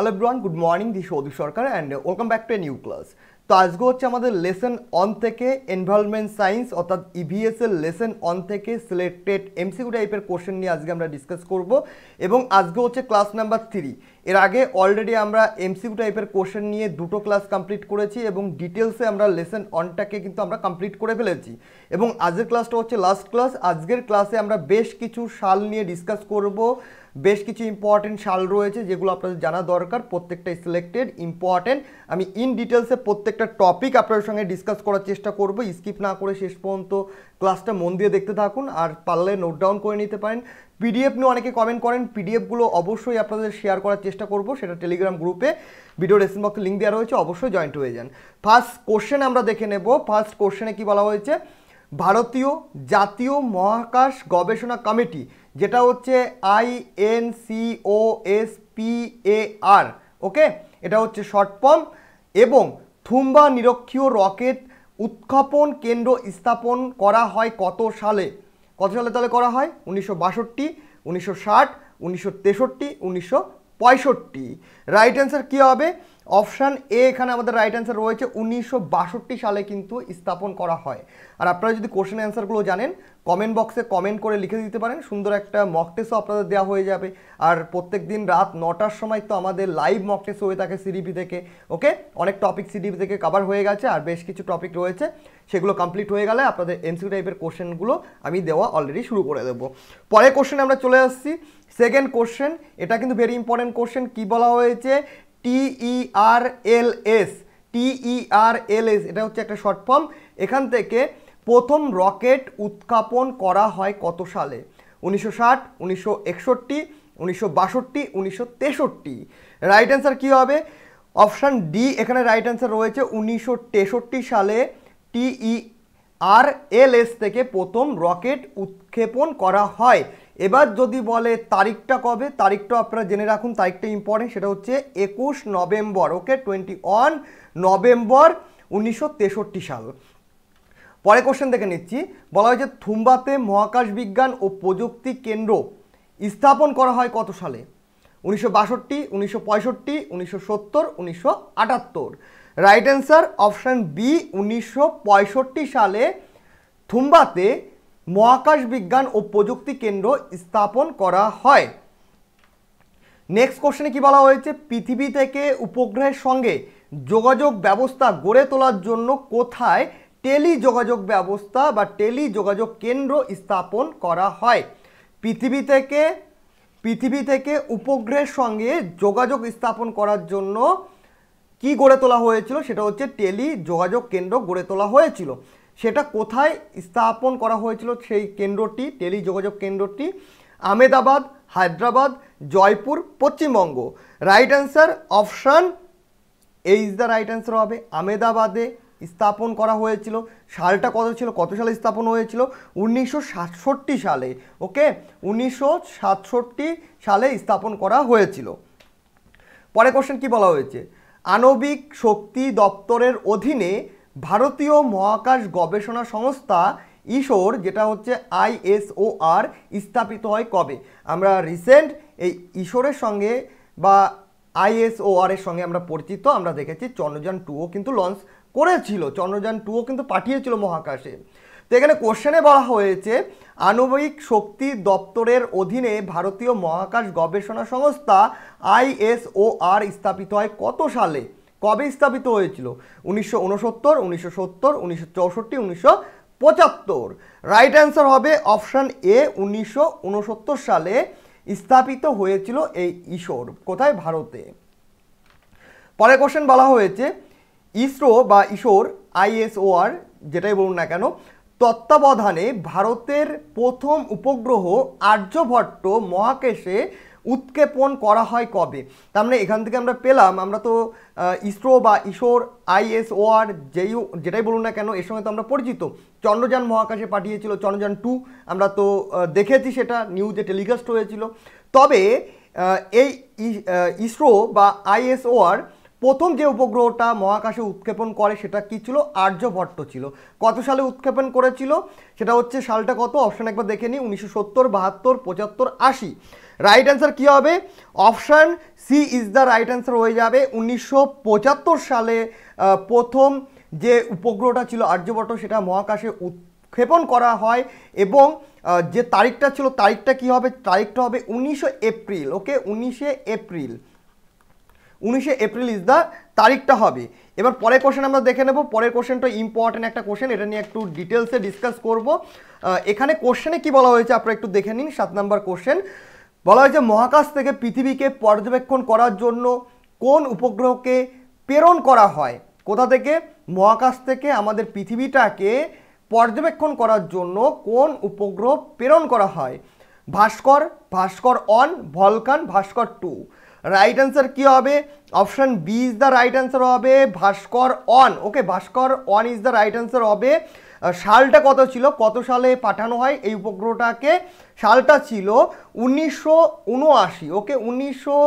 hello ব্রন good morning this Adu Sarkar and welcome back to a new class তো আজকে হচ্ছে আমাদের লেসন অন থেকে এনভায়রনমেন্ট সায়েন্স অর্থাৎ ইভিএসের লেসন অন থেকে সিলেক্টেড এমসিকিউ টাইপের কোশ্চেন নিয়ে আজকে আমরা ডিসকাস করব এবং আজকে হচ্ছে ক্লাস নাম্বার থ্রি এর আগে অলরেডি আমরা এমসিকিউ টাইপের কোশ্চেন নিয়ে দুটো ক্লাস কমপ্লিট করেছি এবং ডিটেলসে আমরা লেসন অনটাকে কিন্তু আমরা কমপ্লিট করে ফেলেছি এবং আজকের ক্লাসটা হচ্ছে লাস্ট ক্লাস আজকের ক্লাসে আমরা বেশ কিছু সাল নিয়ে ডিসকাস করবো বেশ কিছু ইম্পর্টেন্ট সাল রয়েছে যেগুলো আপনাদের জানা দরকার প্রত্যেকটা সিলেক্টেড ইম্পর্টেন্ট আমি ইন ডিটেলসে প্রত্যেকটা টপিক আপনাদের সঙ্গে ডিসকাস করার চেষ্টা করব স্কিপ না করে শেষ পর্যন্ত ক্লাসটা মন দিয়ে দেখতে থাকুন আর পারলে নোট ডাউন করে নিতে পারেন পিডিএফ নিয়ে অনেকে কমেন্ট করেন পিডিএফগুলো অবশ্যই আপনাদের শেয়ার করার চেষ্টা করব সেটা টেলিগ্রাম গ্রুপে ভিডিও ডেসক্রিপশন বক্সে লিঙ্ক দেওয়া রয়েছে অবশ্যই জয়েন্ট হয়ে যান ফার্স্ট কোশ্চেন আমরা দেখে নেব ফার্স্ট কোশ্চেনে কি বলা হয়েছে ভারতীয় জাতীয় মহাকাশ গবেষণা কমিটি যেটা হচ্ছে আইএনসিওএসপিএআর ওকে এটা হচ্ছে শর্টপম এবং থুম্বা নিরক্ষীয় রকেট উৎক্ষেপণ কেন্দ্র স্থাপন করা হয় কত সালে কত সালে তাহলে করা হয় উনিশশো বাষট্টি উনিশশো ষাট উনিশশো তেষট্টি উনিশশো পঁয়ষট্টি রাইট অ্যান্সার কী হবে অপশান এ এখানে আমাদের রাইট অ্যান্সার রয়েছে উনিশশো সালে কিন্তু স্থাপন করা হয় আর আপনারা যদি কোশ্চেন অ্যান্সারগুলো জানেন কমেন্ট বক্সে কমেন্ট করে লিখে দিতে পারেন সুন্দর একটা মক টেস্টও আপনাদের দেওয়া হয়ে যাবে আর প্রত্যেক দিন রাত নটার সময় তো আমাদের লাইভ মক টেস্ট হয়ে থাকে সিডিপি থেকে ওকে অনেক টপিক সিডিপি থেকে কভার হয়ে গেছে আর বেশ কিছু টপিক রয়েছে সেগুলো কমপ্লিট হয়ে গেলে আপনাদের এমসিউ টাইপের কোশ্চেনগুলো আমি দেওয়া অলরেডি শুরু করে দেবো পরে কোশ্চেন আমরা চলে আসছি সেকেন্ড কোশ্চেন এটা কিন্তু ভেরি ইম্পর্টেন্ট কোশ্চেন কী বলা হয়েছে টিইআরএলএস টিইআরএলএস e e এটা হচ্ছে একটা শর্ট ফর্ম এখান থেকে প্রথম রকেট উৎক্ষাপন করা হয় কত সালে উনিশশো ষাট উনিশশো একষট্টি উনিশশো বাষট্টি উনিশশো তেষট্টি রাইট অ্যান্সার কী হবে অপশান ডি এখানে রাইট অ্যান্সার রয়েছে উনিশশো তেষট্টি সালে টিই আর এল এস থেকে প্রথম রকেট উৎক্ষেপণ করা হয় এবার যদি বলে তারিখটা কবে তারিখটা আপনারা জেনে রাখুন তারিখটা ইম্পর্টেন্ট সেটা হচ্ছে একুশ নভেম্বর ওকে টোয়েন্টি ওয়ান নভেম্বর উনিশশো সাল পরে কোশ্চেন দেখে নিচ্ছি বলা হয়েছে থুম্বাতে মহাকাশ বিজ্ঞান ও প্রযুক্তি কেন্দ্র স্থাপন করা হয় কত সালে উনিশশো বাষট্টি উনিশশো পঁয়ষট্টি উনিশশো সত্তর উনিশশো আটাত্তর রাইট অ্যান্সার অপশান বি উনিশশো সালে থুম্বাতে মহাকাশ বিজ্ঞান ও প্রযুক্তি কেন্দ্র স্থাপন করা হয় নেক্সট কোশ্চেনে কি বলা হয়েছে পৃথিবী থেকে উপগ্রহের সঙ্গে যোগাযোগ ব্যবস্থা গড়ে তোলার জন্য কোথায় টেলি যোগাযোগ ব্যবস্থা বা টেলি যোগাযোগ কেন্দ্র স্থাপন করা হয় পৃথিবী থেকে পৃথিবী থেকে উপগ্রহের সঙ্গে যোগাযোগ স্থাপন করার জন্য কি গড়ে তোলা হয়েছিল সেটা হচ্ছে টেলি যোগাযোগ কেন্দ্র গড়ে তোলা হয়েছিল সেটা কোথায় স্থাপন করা হয়েছিল সেই কেন্দ্রটি টেলিযোগাযোগ কেন্দ্রটি Ahmedabad Hyderabad Jaipur Paschimbanga right answer option এই ইজ দ্য রাইট অ্যান্সার হবে আমেদাবাদে স্থাপন করা হয়েছিল সালটা কত ছিল কত সালে স্থাপন হয়েছিল উনিশশো সালে ওকে উনিশশো সালে স্থাপন করা হয়েছিল পরে কোশ্চেন কি বলা হয়েছে আণবিক শক্তি দপ্তরের অধীনে ভারতীয় মহাকাশ গবেষণা সংস্থা ইসোর যেটা হচ্ছে আইএসওআর স্থাপিত হয় কবে আমরা রিসেন্ট এই ইসোরের সঙ্গে বা আইএসওআর এর সঙ্গে আমরা পরিচিত আমরা দেখেছি চন্দ্রযান টুও কিন্তু লঞ্চ করেছিল চন্দ্রযান টুও কিন্তু পাঠিয়েছিল মহাকাশে তো এখানে কোশ্চেনে বলা হয়েছে আণবিক শক্তি দপ্তরের অধীনে ভারতীয় মহাকাশ গবেষণা সংস্থা আইএসওআর স্থাপিত হয় কত সালে কবে স্থাপিত হয়েছিল উনিশশো ঊনসত্তর উনিশশো সত্তর উনিশশো চৌষট্টি উনিশশো পঁচাত্তর রাইট অ্যান্সার হবে অপশান এ উনিশশো উনসত্তর সালে স্থাপিত হয়েছিল এই ঈশ্বর কোথায় ভারতে পরে কোশ্চেন বলা হয়েছে ইসরো বা ইসোর আইএসওআর যেটাই বলুন না কেন তত্ত্বাবধানে ভারতের প্রথম উপগ্রহ আর্যভট্ট মহাকাশে উৎক্ষেপণ করা হয় কবে তার মানে এখান থেকে আমরা পেলাম আমরা তো ইসরো বা ইসোর আইএসওআর যেই যেটাই বলুন না কেন এর সঙ্গে তো আমরা পরিচিত চন্দ্রযান মহাকাশে পাঠিয়েছিল চন্দ্রযান টু আমরা তো দেখেছি সেটা নিউজে টেলিকাস্ট হয়েছিল তবে এই ইসরো বা আইএসওআর প্রথম যে উপগ্রহটা মহাকাশে উৎক্ষেপণ করে সেটা কি ছিল আর্যভট্ট ছিল কত সালে উৎক্ষেপণ করেছিল সেটা হচ্ছে সালটা কত অপশন একবার দেখে নিই উনিশশো সত্তর বাহাত্তর পঁচাত্তর আশি রাইট অ্যান্সার কী হবে option C is the right answer হয়ে যাবে উনিশশো সালে প্রথম যে উপগ্রহটা ছিল আর্যভট্ট সেটা মহাকাশে উৎক্ষেপণ করা হয় এবং যে তারিখটা ছিল তারিখটা কি হবে তারিখটা হবে উনিশে এপ্রিল ওকে উনিশে এপ্রিল উনিশে এপ্রিল ইজ দ্য তারিখটা হবে এবার পরের কোশ্চেন আমরা দেখে নেব পরের কোশ্চেনটা ইম্পর্টেন্ট একটা কোশ্চেন এটা নিয়ে একটু ডিটেলসে ডিসকাস করব এখানে কোশ্চেনে কি বলা হয়েছে আপনারা একটু দেখে নিন সাত নাম্বার কোশ্চেন বলা হয়েছে মহাকাশ থেকে পৃথিবীকে পর্যবেক্ষণ করার জন্য কোন উপগ্রহকে প্রেরণ করা হয় কোথা থেকে মহাকাশ থেকে আমাদের পৃথিবীটাকে পর্যবেক্ষণ করার জন্য কোন উপগ্রহ প্রেরণ করা হয় ভাস্কর ভাস্কর অন ভলকান ভাস্কর টু রাইট অ্যান্সার কী হবে option B is the right answer হবে Bhaskara one okay Bhaskara one is the right answer হবে সালটা কত ছিল কত সালে পাঠানো হয় এই উপগ্রহটাকে সালটা ছিল উনিশশো ওকে উনিশশো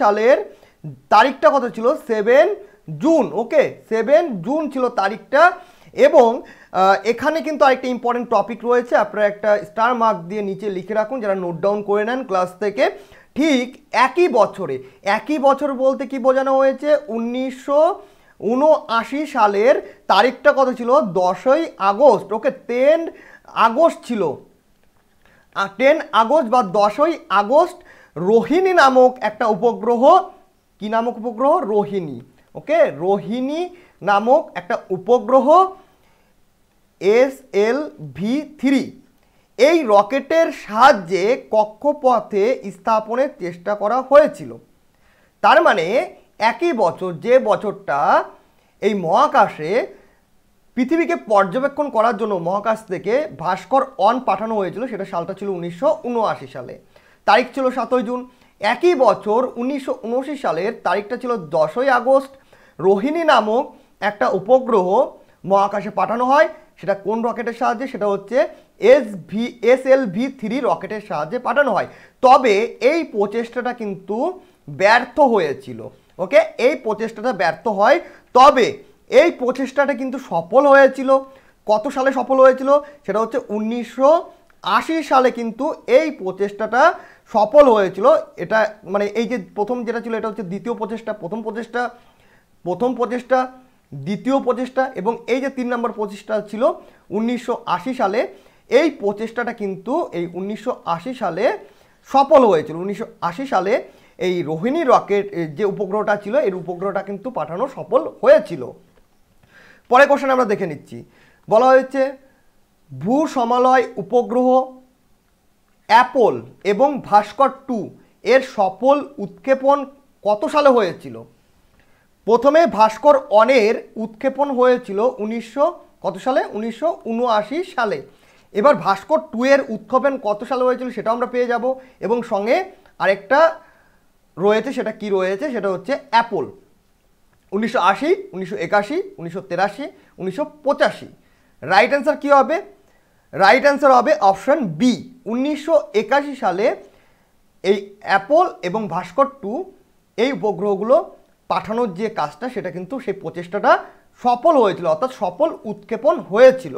সালের তারিখটা কত ছিল seven June okay seven June ছিল তারিখটা এবং এখানে কিন্তু আরেকটা ইম্পর্টেন্ট টপিক রয়েছে আপনারা একটা স্টার মার্ক দিয়ে নিচে লিখে রাখুন যারা নোট ডাউন করে নেন ক্লাস থেকে ঠিক একই বছরে একই বছর বলতে কি বোঝানো হয়েছে উনিশশো উনআশি সালের তারিখটা কত ছিল দশই আগস্ট ওকে টেন আগস্ট ছিল টেন আগস্ট বা দশই আগস্ট রোহিণী নামক একটা উপগ্রহ কি নামক উপগ্রহ রোহিণী ওকে রোহিণী নামক একটা উপগ্রহ এস এল ভি থ্রি এই রকেটের সাহায্যে কক্ষপথে স্থাপনের চেষ্টা করা হয়েছিল তার মানে একই বছর যে বছরটা এই মহাকাশে পৃথিবীকে পর্যবেক্ষণ করার জন্য মহাকাশ থেকে ভাস্কর অন পাঠানো হয়েছিল সেটা সালটা ছিল উনিশশো সালে তারিখ ছিল সাতই জুন একই বছর উনিশশো সালের তারিখটা ছিল দশই আগস্ট রোহিণী নামক একটা উপগ্রহ মহাকাশে পাঠানো হয় সেটা কোন রকেটের সাহায্যে সেটা হচ্ছে S V S L V three রকেটের সাহায্যে পাঠানো হয় তবে এই প্রচেষ্টাটা কিন্তু ব্যর্থ হয়েছিল ওকে এই প্রচেষ্টাটা ব্যর্থ হয় তবে এই প্রচেষ্টাটা কিন্তু সফল হয়েছিল কত সালে সফল হয়েছিল সেটা হচ্ছে উনিশশো আশি সালে কিন্তু এই প্রচেষ্টাটা সফল হয়েছিল এটা মানে এই যে প্রথম যেটা ছিল এটা হচ্ছে দ্বিতীয় প্রচেষ্টা প্রথম প্রচেষ্টা প্রথম প্রচেষ্টা দ্বিতীয় প্রচেষ্টা এবং এই যে তিন নম্বর প্রচেষ্টা ছিল উনিশশো সালে এই প্রচেষ্টাটা কিন্তু এই উনিশশো সালে সফল হয়েছিল উনিশশো সালে এই রোহিণী রকেট যে উপগ্রহটা ছিল এর উপগ্রহটা কিন্তু পাঠানো সফল হয়েছিল পরে কোশ্চেন আমরা দেখে নিচ্ছি বলা হয়েছে ভূ সমালয় উপগ্রহ অ্যাপল এবং ভাস্কর টু এর সফল উৎক্ষেপণ কত সালে হয়েছিল প্রথমে ভাস্কর অনের উৎক্ষেপণ হয়েছিল উনিশশো কত সালে উনিশশো সালে এবার ভাস্কর টু এর উৎক্ষেপণ কত সালে হয়েছিল সেটাও আমরা পেয়ে যাব এবং সঙ্গে আরেকটা রয়েছে সেটা কি রয়েছে সেটা হচ্ছে অ্যাপল উনিশশো আশি উনিশশো একাশি উনিশশো তেরাশি উনিশশো পঁচাশি রাইট অ্যান্সার কী হবে রাইট অ্যান্সার হবে অপশান বি উনিশশো একাশি সালে এই অ্যাপল এবং ভাস্কর টু এই উপগ্রহগুলো পাঠানোর যে কাজটা সেটা কিন্তু সেই প্রচেষ্টাটা সফল হয়েছিল অর্থাৎ সফল উৎক্ষেপণ হয়েছিল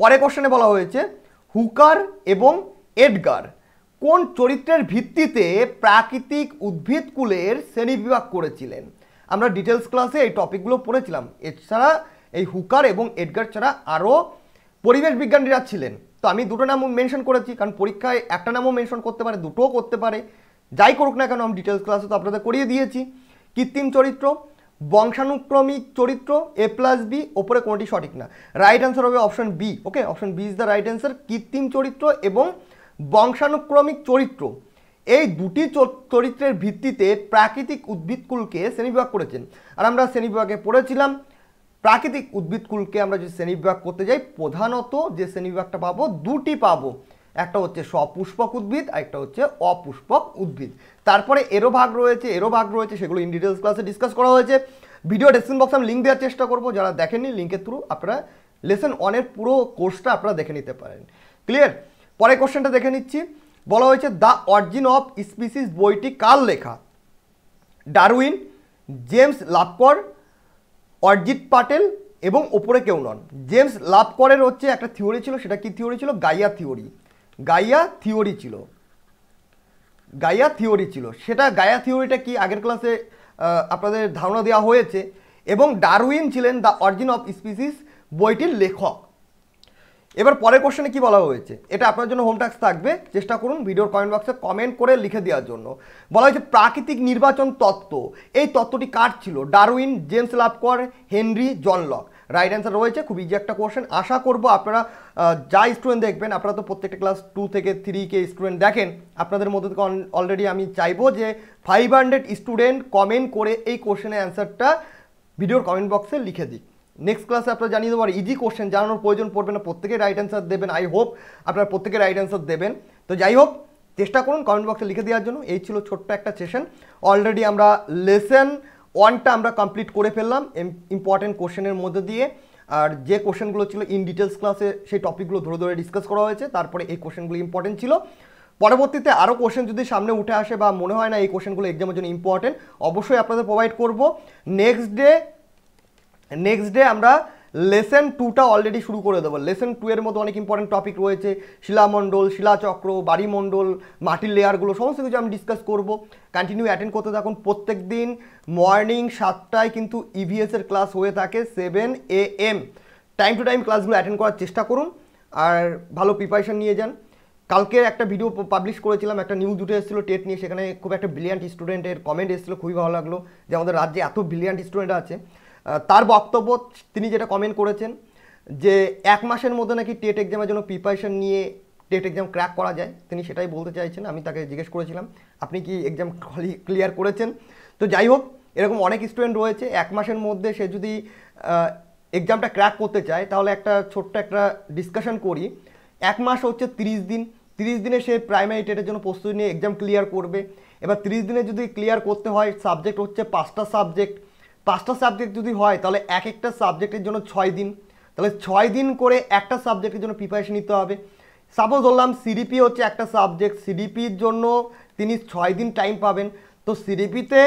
পরে কোশ্চেনে বলা হয়েছে হুকার এবং এডগার কোন চরিত্রের ভিত্তিতে প্রাকৃতিক উদ্ভিদকুলের শ্রেণীবিভাগ করেছিলেন আমরা ডিটেলস ক্লাসে এই টপিকগুলো পড়েছিলাম এছাড়া এই হুকার এবং এডগার ছাড়া আরও পরিবেশ বিজ্ঞানীরা ছিলেন তো আমি দুটো নাম মেনশন করেছি কারণ পরীক্ষায় একটা নামও মেনশন করতে পারে দুটোও করতে পারে যাই করুক না কেন আমি ডিটেলস ক্লাসে তো আপনাদের করিয়ে দিয়েছি কৃত্রিম চরিত্র বংশানুক্রমিক চরিত্র এ প্লাস বি ওপরে কোনোটি সঠিক না রাইট অ্যান্সার হবে option B okay option B is the right answer কৃত্রিম চরিত্র এবং বংশানুক্রমিক চরিত্র এই দুটি চরিত্রের ভিত্তিতে প্রাকৃতিক উদ্ভিদকুলকে শ্রেণীবিভাগ করেছেন আর আমরা শ্রেণীবিভাগে পড়েছিলাম প্রাকৃতিক উদ্ভিদকুলকে আমরা যদি শ্রেণীবিভাগ করতে যাই প্রধানত যে শ্রেণীবিভাগটা পাবো দুটি পাবো একটা হচ্ছে সপুষ্পক উদ্ভিদ আর একটা হচ্ছে অপুষ্পক উদ্ভিদ তারপরে এরও ভাগ রয়েছে এরও ভাগ রয়েছে সেগুলো ইন ডিটেলস ক্লাসে ডিসকাস করা হয়েছে ভিডিও ডেসক্রিপশন বক্সে আমি লিঙ্ক দেওয়ার চেষ্টা করবো যারা দেখেননি লিঙ্কের থ্রু আপনারা লেসন ওয়ানের পুরো কোর্সটা আপনারা দেখে নিতে পারেন ক্লিয়ার পরে কোশ্চেনটা দেখে নিচ্ছি বলা হয়েছে দ্য অরিজিন অফ স্পিসিস বইটি কার লেখা ডারউইন জেমস লাভকর অরজিৎ পাটেল এবং ওপরে কেউ নন জেমস লাভকরের হচ্ছে একটা থিওরি ছিল সেটা কি থিওরি ছিল গাইয়া থিওরি গাইয়া থিওরি ছিল গাইয়া থিওরি ছিল সেটা গায়া থিওরিটা কি আগের ক্লাসে আপনাদের ধারণা দেওয়া হয়েছে এবং ডারউইন ছিলেন দ্য অরিজিন অফ স্পিসিস বইটির লেখক এবার পরের কোশ্চেনে কি বলা হয়েছে এটা আপনার জন্য হোম থাকবে চেষ্টা করুন ভিডিওর কমেন্ট বক্সে কমেন্ট করে লিখে দেওয়ার জন্য বলা হয়েছে প্রাকৃতিক নির্বাচন তত্ত্ব এই তত্ত্বটি কার ছিল ডারউইন জেমস লাভকর হেনরি জনলক রাইট অ্যান্সার রয়েছে খুব ইজি একটা কোশ্চেন আশা করব আপনারা যা স্টুডেন্ট দেখবেন আপনারা তো প্রত্যেকটা ক্লাস টু থেকে থ্রিকে স্টুডেন্ট দেখেন আপনাদের মধ্যে থেকে অলরেডি আমি চাইবো যে ফাইভ হান্ড্রেড স্টুডেন্ট কমেন্ট করে এই কোশ্চেনের অ্যান্সারটা ভিডিওর কমেন্ট বক্সে লিখে দিই নেক্সট ক্লাসে আপনারা জানিয়ে দেবো আর ইজি কোশ্চেন জানানোর প্রয়োজন পড়বে না প্রত্যেকের রাইট অ্যান্সার দেবেন আই হোপ আপনারা প্রত্যেকের রাইট অ্যান্সার দেবেন তো যাই হোক চেষ্টা করুন কমেন্ট বক্সে লিখে দেওয়ার জন্য এই ছিল ছোট্ট একটা সেশন অলরেডি আমরা লেসেন ওয়ানটা আমরা কমপ্লিট করে ফেললাম ইম্পর্টেন্ট কোশ্চেনের মধ্যে দিয়ে আর যে কোশ্চেনগুলো ছিল ইন ডিটেলস ক্লাসে সেই টপিকগুলো ধরে ধরে ডিসকাস করা হয়েছে তারপরে এই কোশ্চেনগুলো ইম্পর্টেন্ট ছিল পরবর্তীতে আরও কোশ্চেন যদি সামনে উঠে আসে বা মনে হয় না এই কোশ্চেনগুলো এক্সামের জন্য ইম্পর্টেন্ট অবশ্যই আপনাদের প্রোভাইড করব নেক্সট ডে নেক্সট ডে আমরা লেসেন টুটা অলরেডি শুরু করে দেবো লেসেন টু এর মধ্যে অনেক ইম্পর্টেন্ট টপিক রয়েছে শিলামণ্ডল শিলাচক্র বাড়িমণ্ডল মাটির লেয়ারগুলো সমস্ত কিছু আমি ডিসকাস করব কন্টিনিউ অ্যাটেন্ড করতে থাকুন প্রত্যেক দিন মর্নিং সাতটায় কিন্তু ইভিএসের e ক্লাস হয়ে থাকে seven A M time to time ক্লাসগুলো অ্যাটেন্ড করার চেষ্টা করুন আর ভালো প্রিপারেশান নিয়ে যান কালকে একটা ভিডিও পাবলিশ করেছিলাম একটা নিউজ উঠে এসেছিলো টেট নিয়ে সেখানে খুব একটা ব্রিলিয়ান্ট স্টুডেন্টের কমেন্ট এসেছিলো খুবই ভালো লাগলো যে আমাদের রাজ্যে এত ব্রিলিয়ান্ট স্টুডেন্ট আছে তার বক্তব্য তিনি যেটা কমেন্ট করেছেন যে এক মাসের মধ্যে নাকি টেট এক্সামের জন্য প্রিপারেশন নিয়ে টেট এক্সাম ক্র্যাক করা যায় তিনি সেটাই বলতে চাইছেন আমি তাকে জিজ্ঞেস করেছিলাম আপনি কি এক্সাম ক্লিয়ার করেছেন তো যাই হোক এরকম অনেক স্টুডেন্ট রয়েছে এক মাসের মধ্যে সে যদি এক্সামটা ক্র্যাক করতে চায় তাহলে একটা ছোট্ট একটা ডিসকাশন করি এক মাস হচ্ছে তিরিশ দিন তিরিশ দিনে সে প্রাইমারি টেটের জন্য প্রস্তুতি নিয়ে এক্সাম ক্লিয়ার করবে এবার তিরিশ দিনে যদি ক্লিয়ার করতে হয় সাবজেক্ট হচ্ছে পাঁচটা সাবজেক্ট পাঁচটা সাবজেক্ট যদি হয় তাহলে এক একটা সাবজেক্টের জন্য ছয় দিন তাহলে ছয় দিন করে একটা সাবজেক্টের জন্য প্রিপারেশন নিতে হবে সাপোজ বললাম সিডিপি হচ্ছে একটা সাবজেক্ট সিডিপির জন্য তিনি ছয় দিন টাইম পাবেন তো সিডিপিতে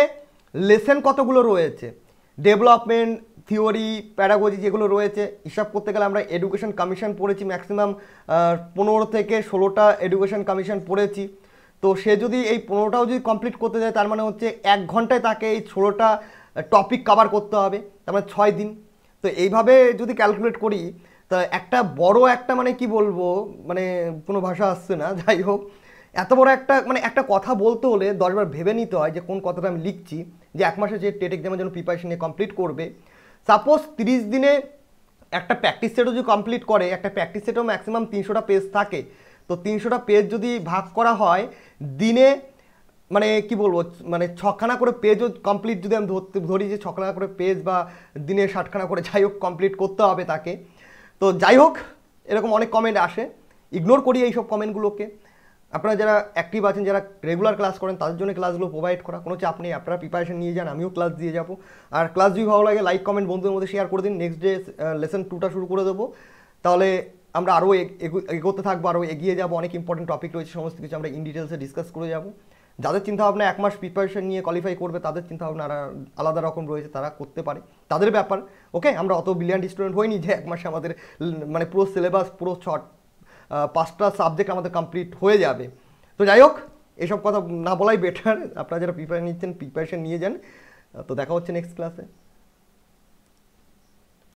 লেসেন কতগুলো রয়েছে ডেভেলপমেন্ট থিওরি প্যারাগোজি যেগুলো রয়েছে হিসাব করতে গেলে আমরা এডুকেশন কমিশন পড়েছি ম্যাক্সিমাম পনেরো থেকে ষোলোটা এডুকেশন কমিশন পড়েছি তো সে যদি এই পনেরোটাও যদি কমপ্লিট করতে যায় তার মানে হচ্ছে এক ঘন্টায় তাকে এই ষোলোটা টপিক কভার করতে হবে তার মানে ছয় দিন তো এইভাবে যদি ক্যালকুলেট করি তা একটা বড় একটা মানে কি বলবো মানে কোনো ভাষা আসছে না যাই হোক এত বড় একটা মানে একটা কথা বলতে হলে দশবার ভেবে নিতে হয় যে কোন কথাটা আমি লিখছি যে এক মাসে যে টেট এক্সামের জন্য প্রিপারেশন নিয়ে কমপ্লিট করবে সাপোজ তিরিশ দিনে একটা প্র্যাকটিস সেটও যদি কমপ্লিট করে একটা প্র্যাকটিস সেটও ম্যাক্সিমাম তিনশোটা পেজ থাকে তো তিনশোটা পেজ যদি ভাগ করা হয় দিনে মানে কি বলবো মানে ছখানা করে পেজও কমপ্লিট যদি আমি ধরতে ধরি যে ছখানা করে পেজ বা দিনে ষাটখানা করে যাই হোক কমপ্লিট করতে হবে তাকে তো যাই হোক এরকম অনেক কমেন্ট আসে ইগনোর করি এইসব কমেন্টগুলোকে আপনারা যারা অ্যাক্টিভ আছেন যারা রেগুলার ক্লাস করেন তাদের জন্য ক্লাসগুলো প্রোভাইড করা কোনো চাপ নেই আপনারা প্রিপারেশন নিয়ে যান আমিও ক্লাস দিয়ে যাবো আর ক্লাস যদি ভালো লাগে লাইক কমেন্ট বন্ধুদের মধ্যে শেয়ার করে দিন নেক্সট ডে লেসন টুটা শুরু করে দেবো তাহলে আমরা আরও এগোতে থাকবো আরও এগিয়ে যাবো অনেক ইম্পর্টেন্ট টপিক রয়েছে সমস্ত কিছু আমরা ইন ডিটেলসে ডিসকাস করে যাবো যাদের চিন্তাভাবনা এক মাস প্রিপারেশন নিয়ে কোয়ালিফাই করবে তাদের চিন্তাভাবনা আলাদা রকম রয়েছে তারা করতে পারে তাদের ব্যাপার ওকে আমরা অত ব্রিলিয়ান্ট স্টুডেন্ট হইনি যে এক মাসে আমাদের মানে পুরো সিলেবাস পুরো ছট পাঁচটা সাবজেক্ট আমাদের কমপ্লিট হয়ে যাবে তো যাই হোক এসব কথা না বলাই বেটার আপনারা যারা প্রিপারেশন নিচ্ছেন প্রিপারেশন নিয়ে যান তো দেখা হচ্ছে নেক্সট ক্লাসে